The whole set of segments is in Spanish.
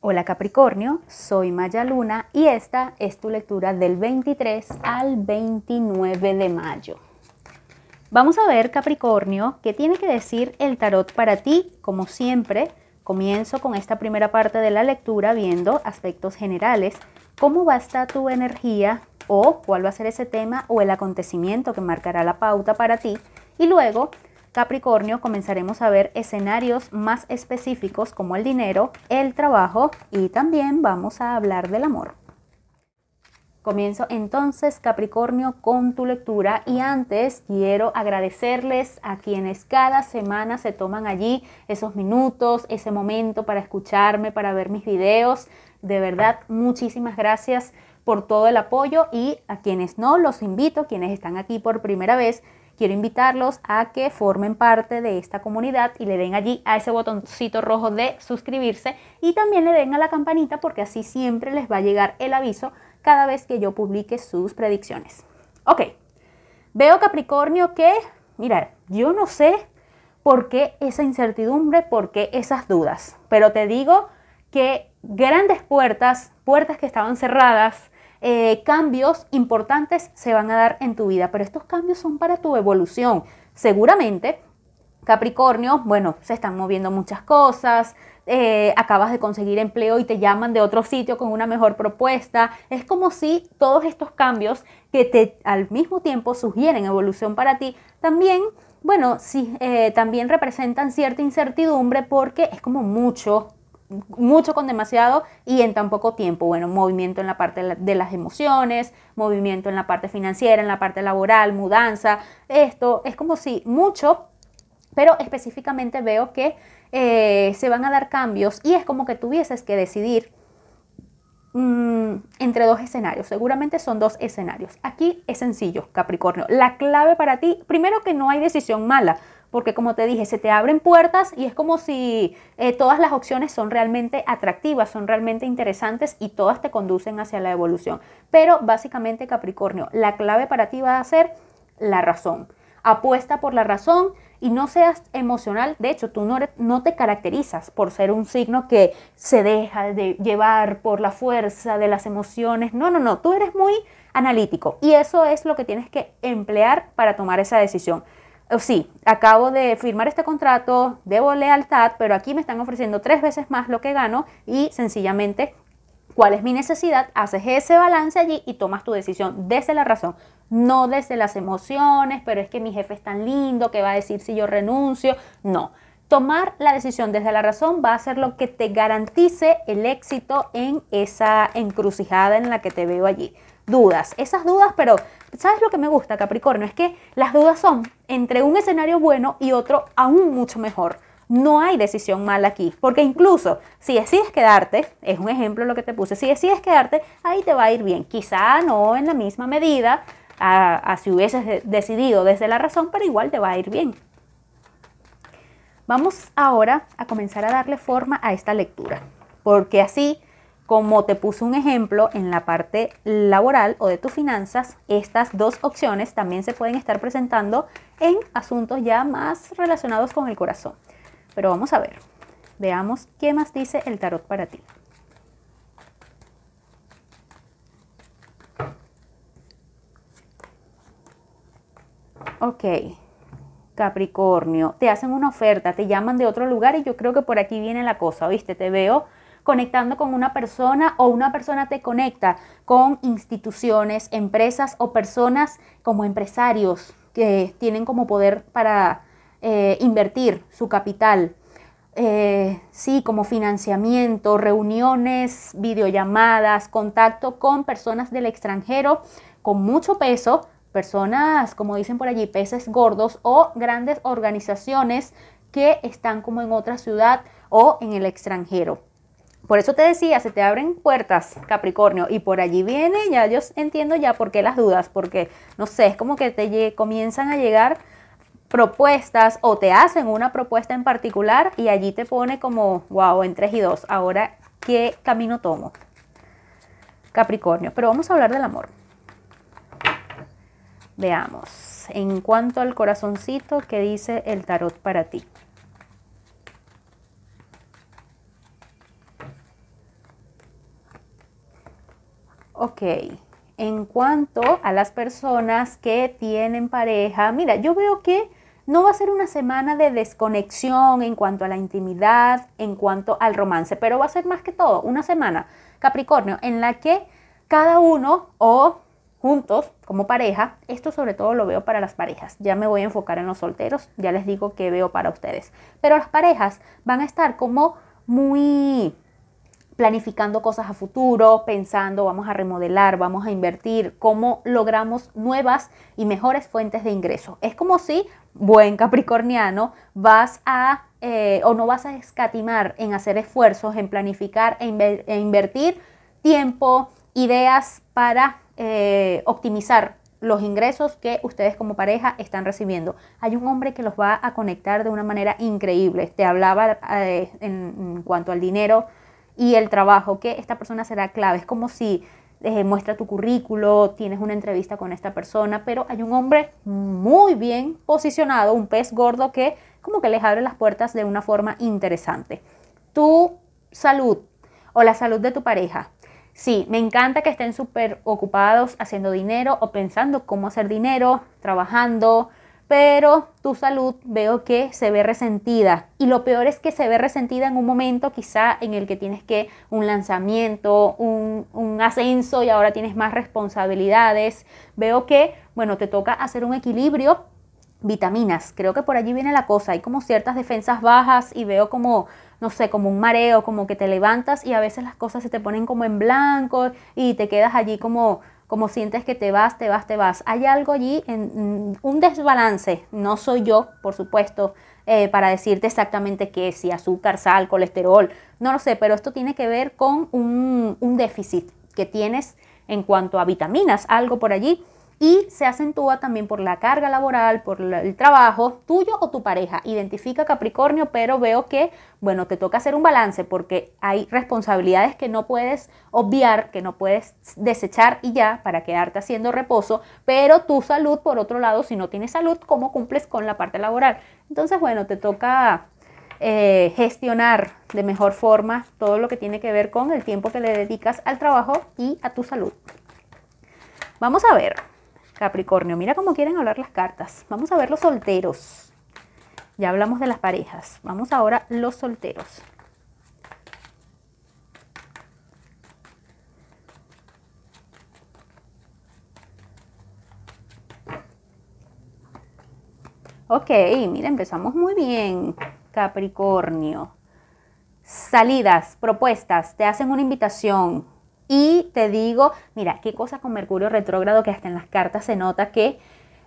Hola Capricornio, soy Maya Luna y esta es tu lectura del 23 al 29 de mayo. Vamos a ver Capricornio, qué tiene que decir el tarot para ti, como siempre. Comienzo con esta primera parte de la lectura viendo aspectos generales, cómo va a estar tu energía o cuál va a ser ese tema o el acontecimiento que marcará la pauta para ti y luego Capricornio comenzaremos a ver escenarios más específicos como el dinero, el trabajo y también vamos a hablar del amor. Comienzo entonces Capricornio con tu lectura y antes quiero agradecerles a quienes cada semana se toman allí esos minutos, ese momento para escucharme, para ver mis videos. De verdad, muchísimas gracias por todo el apoyo y a quienes no, los invito, quienes están aquí por primera vez, quiero invitarlos a que formen parte de esta comunidad y le den allí a ese botoncito rojo de suscribirse y también le den a la campanita porque así siempre les va a llegar el aviso cada vez que yo publique sus predicciones. Ok, veo Capricornio que, mira, yo no sé por qué esa incertidumbre, por qué esas dudas, pero te digo que grandes puertas, puertas que estaban cerradas, eh, cambios importantes se van a dar en tu vida, pero estos cambios son para tu evolución. Seguramente, Capricornio, bueno, se están moviendo muchas cosas, eh, acabas de conseguir empleo y te llaman de otro sitio con una mejor propuesta. Es como si todos estos cambios que te al mismo tiempo sugieren evolución para ti, también, bueno, sí, eh, también representan cierta incertidumbre porque es como mucho, mucho con demasiado y en tan poco tiempo. Bueno, movimiento en la parte de las emociones, movimiento en la parte financiera, en la parte laboral, mudanza, esto, es como si mucho, pero específicamente veo que eh, se van a dar cambios y es como que tuvieses que decidir mm, entre dos escenarios, seguramente son dos escenarios. Aquí es sencillo, Capricornio. La clave para ti, primero que no hay decisión mala, porque como te dije, se te abren puertas y es como si eh, todas las opciones son realmente atractivas, son realmente interesantes y todas te conducen hacia la evolución. Pero básicamente Capricornio, la clave para ti va a ser la razón. Apuesta por la razón y no seas emocional. De hecho, tú no, no te caracterizas por ser un signo que se deja de llevar por la fuerza de las emociones. No, no, no, tú eres muy analítico y eso es lo que tienes que emplear para tomar esa decisión. Oh, sí, acabo de firmar este contrato, debo lealtad, pero aquí me están ofreciendo tres veces más lo que gano y sencillamente cuál es mi necesidad, haces ese balance allí y tomas tu decisión desde la razón, no desde las emociones, pero es que mi jefe es tan lindo que va a decir si yo renuncio, no. Tomar la decisión desde la razón va a ser lo que te garantice el éxito en esa encrucijada en la que te veo allí dudas, esas dudas, pero ¿sabes lo que me gusta, Capricornio? Es que las dudas son entre un escenario bueno y otro aún mucho mejor. No hay decisión mala aquí, porque incluso si decides quedarte, es un ejemplo lo que te puse, si decides quedarte, ahí te va a ir bien. Quizá no en la misma medida a, si hubieses decidido desde la razón, pero igual te va a ir bien. Vamos ahora a comenzar a darle forma a esta lectura, porque así como te puse un ejemplo en la parte laboral o de tus finanzas, estas dos opciones también se pueden estar presentando en asuntos ya más relacionados con el corazón. Pero vamos a ver, veamos qué más dice el tarot para ti. Ok, Capricornio, te hacen una oferta, te llaman de otro lugar y yo creo que por aquí viene la cosa, ¿viste? Te veo conectando con una persona o una persona te conecta con instituciones, empresas o personas como empresarios que tienen como poder para eh, invertir su capital. Eh, sí, como financiamiento, reuniones, videollamadas, contacto con personas del extranjero con mucho peso, personas, como dicen por allí, peces gordos o grandes organizaciones que están como en otra ciudad o en el extranjero. Por eso te decía, se te abren puertas, Capricornio, y por allí viene, ya yo entiendo ya por qué las dudas, porque, no sé, es como que te comienzan a llegar propuestas o te hacen una propuesta en particular y allí te pone como, wow, en tres y dos, ahora, ¿qué camino tomo? Capricornio, pero vamos a hablar del amor. Veamos, en cuanto al corazoncito, ¿qué dice el tarot para ti? Ok, en cuanto a las personas que tienen pareja, mira, yo veo que no va a ser una semana de desconexión en cuanto a la intimidad, en cuanto al romance, pero va a ser más que todo una semana, Capricornio, en la que cada uno o juntos como pareja, esto sobre todo lo veo para las parejas, ya me voy a enfocar en los solteros, ya les digo que veo para ustedes, pero las parejas van a estar como muy planificando cosas a futuro, pensando vamos a remodelar, vamos a invertir, cómo logramos nuevas y mejores fuentes de ingresos. Es como si, buen capricorniano, vas a eh, o no vas a escatimar en hacer esfuerzos, en planificar e, invertir tiempo, ideas para eh, optimizar los ingresos que ustedes como pareja están recibiendo. Hay un hombre que los va a conectar de una manera increíble. Te hablaba eh, en cuanto al dinero y el trabajo que esta persona será clave. Es como si eh, muestra tu currículo, tienes una entrevista con esta persona, pero hay un hombre muy bien posicionado, un pez gordo que como que les abre las puertas de una forma interesante. Tu salud o la salud de tu pareja. Sí, me encanta que estén súper ocupados haciendo dinero o pensando cómo hacer dinero, trabajando, pero tu salud veo que se ve resentida. Y lo peor es que se ve resentida en un momento quizá en el que tienes que un lanzamiento, un, un ascenso y ahora tienes más responsabilidades. Veo que, bueno, te toca hacer un equilibrio. Vitaminas, creo que por allí viene la cosa. Hay como ciertas defensas bajas y veo como no sé, como un mareo, como que te levantas y a veces las cosas se te ponen como en blanco y te quedas allí como como sientes que te vas, te vas, te vas. Hay algo allí, en, mm, un desbalance. No soy yo, por supuesto, eh, para decirte exactamente qué, si azúcar, sal, colesterol, no lo sé, pero esto tiene que ver con un déficit que tienes en cuanto a vitaminas, algo por allí y se acentúa también por la carga laboral, por el trabajo tuyo o tu pareja. Identifica Capricornio, pero veo que, bueno, te toca hacer un balance porque hay responsabilidades que no puedes obviar, que no puedes desechar y ya para quedarte haciendo reposo, pero tu salud, por otro lado, si no tienes salud, ¿cómo cumples con la parte laboral? Entonces, bueno, te toca eh, gestionar de mejor forma todo lo que tiene que ver con el tiempo que le dedicas al trabajo y a tu salud. Vamos a ver, Capricornio, mira cómo quieren hablar las cartas. Vamos a ver los solteros. Ya hablamos de las parejas. Vamos ahora los solteros. Ok, mira, empezamos muy bien, Capricornio. Salidas, propuestas, te hacen una invitación, y te digo, mira, qué cosa con Mercurio retrógrado que hasta en las cartas se nota que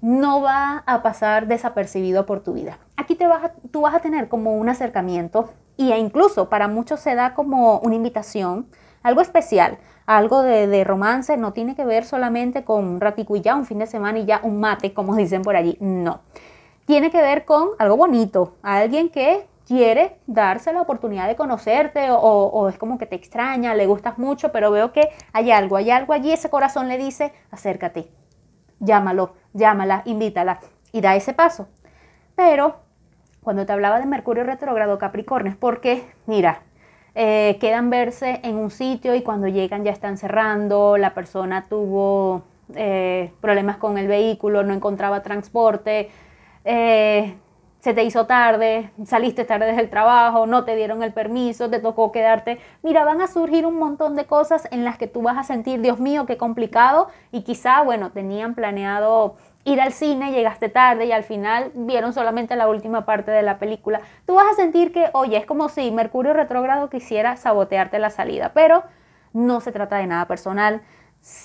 no va a pasar desapercibido por tu vida. Aquí te vas tú vas a tener como un acercamiento e incluso para muchos se da como una invitación, algo especial, algo de, de romance, no tiene que ver solamente con un ratico y ya, un fin de semana y ya, un mate, como dicen por allí, no. Tiene que ver con algo bonito, alguien que quiere darse la oportunidad de conocerte o, es como que te extraña, le gustas mucho, pero veo que hay algo, hay algo allí, ese corazón le dice, acércate, llámalo, llámala, invítala y da ese paso. Pero cuando te hablaba de Mercurio retrógrado Capricornio es porque, mira, eh, quedan verse en un sitio y cuando llegan ya están cerrando, la persona tuvo eh, problemas con el vehículo, no encontraba transporte. Eh, se te hizo tarde, saliste tarde del trabajo, no te dieron el permiso, te tocó quedarte. Mira, van a surgir un montón de cosas en las que tú vas a sentir, Dios mío, qué complicado. Y quizá, bueno, tenían planeado ir al cine, llegaste tarde y al final vieron solamente la última parte de la película. Tú vas a sentir que, oye, es como si Mercurio retrógrado quisiera sabotearte la salida, pero no se trata de nada personal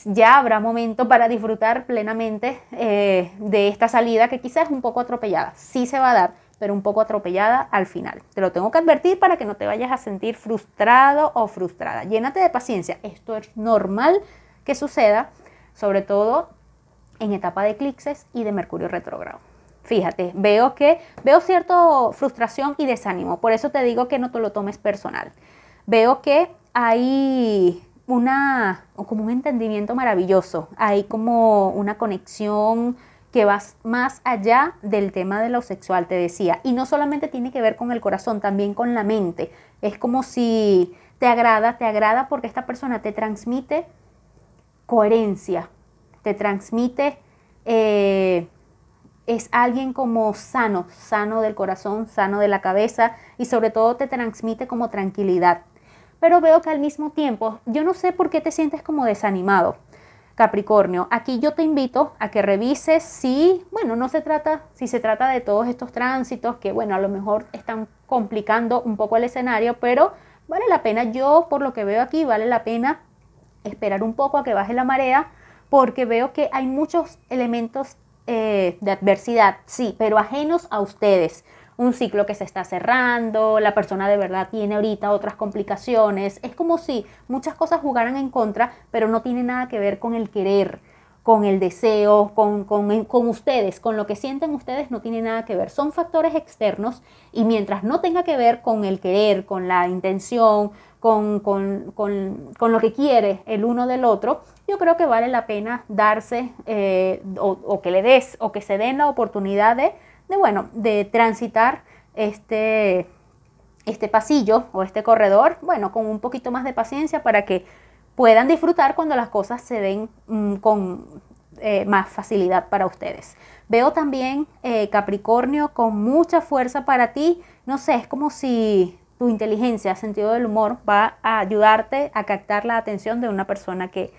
ya habrá momento para disfrutar plenamente eh, de esta salida que quizás es un poco atropellada. Sí se va a dar, pero un poco atropellada al final. Te lo tengo que advertir para que no te vayas a sentir frustrado o frustrada. Llénate de paciencia. Esto es normal que suceda, sobre todo en etapa de eclipses y de Mercurio retrógrado. Fíjate, veo que veo cierta frustración y desánimo. Por eso te digo que no te lo tomes personal. Veo que hay una como un entendimiento maravilloso. Hay como una conexión que vas más allá del tema de lo sexual, te decía. Y no solamente tiene que ver con el corazón, también con la mente. Es como si te agrada, te agrada porque esta persona te transmite coherencia, te transmite, eh, es alguien como sano, sano del corazón, sano de la cabeza y sobre todo te transmite como tranquilidad pero veo que al mismo tiempo yo no sé por qué te sientes como desanimado. Capricornio, aquí yo te invito a que revises si, bueno, no se trata, si se trata de todos estos tránsitos que, bueno, a lo mejor están complicando un poco el escenario, pero vale la pena, yo por lo que veo aquí, vale la pena esperar un poco a que baje la marea, porque veo que hay muchos elementos eh, de adversidad, sí, pero ajenos a ustedes un ciclo que se está cerrando, la persona de verdad tiene ahorita otras complicaciones. Es como si muchas cosas jugaran en contra, pero no tiene nada que ver con el querer, con el deseo, con, con, ustedes, con lo que sienten ustedes no tiene nada que ver. Son factores externos y mientras no tenga que ver con el querer, con la intención, con, lo que quiere el uno del otro, yo creo que vale la pena darse eh, o, que le des o que se den la oportunidad de bueno, de transitar este, este, pasillo o este corredor, bueno, con un poquito más de paciencia para que puedan disfrutar cuando las cosas se den mm, con eh, más facilidad para ustedes. Veo también eh, Capricornio con mucha fuerza para ti. No sé, es como si tu inteligencia, sentido del humor va a ayudarte a captar la atención de una persona que,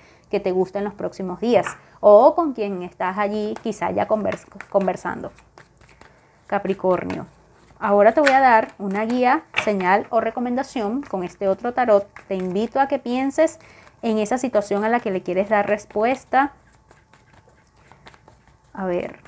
te gusta en los próximos días o con quien estás allí quizá ya conversando. Capricornio. Ahora te voy a dar una guía, señal o recomendación con este otro tarot. Te invito a que pienses en esa situación a la que le quieres dar respuesta. A ver.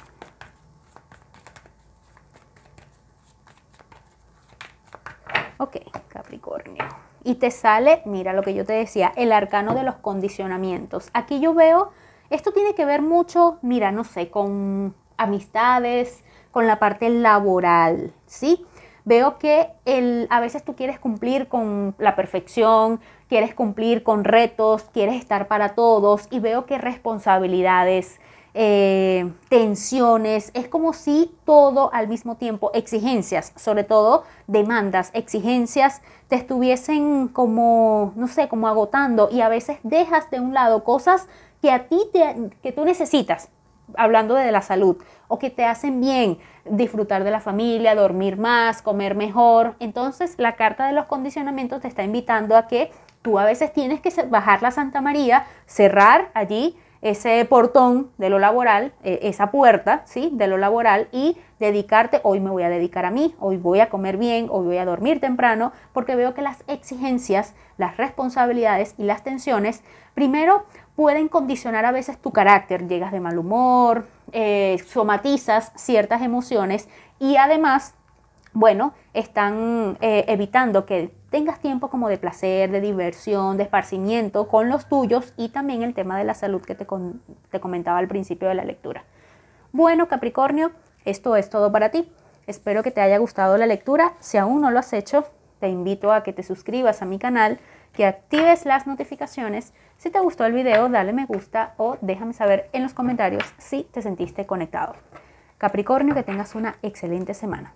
Ok, Capricornio. Y te sale, mira lo que yo te decía, el arcano de los condicionamientos. Aquí yo veo, esto tiene que ver mucho, mira, no sé, con amistades, con la parte laboral, ¿sí? Veo que el, a veces tú quieres cumplir con la perfección, quieres cumplir con retos, quieres estar para todos y veo que responsabilidades, eh, tensiones, es como si todo al mismo tiempo, exigencias, sobre todo demandas, exigencias, te estuviesen como, no sé, como agotando y a veces dejas de un lado cosas que a ti, te, que tú necesitas, hablando de la salud, o que te hacen bien, disfrutar de la familia, dormir más, comer mejor. Entonces la carta de los condicionamientos te está invitando a que tú a veces tienes que bajar la Santa María, cerrar allí ese portón de lo laboral, e, esa puerta, ¿sí? De lo laboral y dedicarte, hoy me voy a dedicar a mí, hoy voy a comer bien, hoy voy a dormir temprano, porque veo que las exigencias, las responsabilidades y las tensiones, primero pueden condicionar a veces tu carácter. Llegas de mal humor, eh, somatizas ciertas emociones y además, bueno, están eh, evitando que tengas tiempo como de placer, de diversión, de esparcimiento con los tuyos y también el tema de la salud que te, te comentaba al principio de la lectura. Bueno, Capricornio, esto es todo para ti. Espero que te haya gustado la lectura. Si aún no lo has hecho, te invito a que te suscribas a mi canal que actives las notificaciones. Si te gustó el video, dale me gusta o déjame saber en los comentarios si te sentiste conectado. Capricornio, que tengas una excelente semana.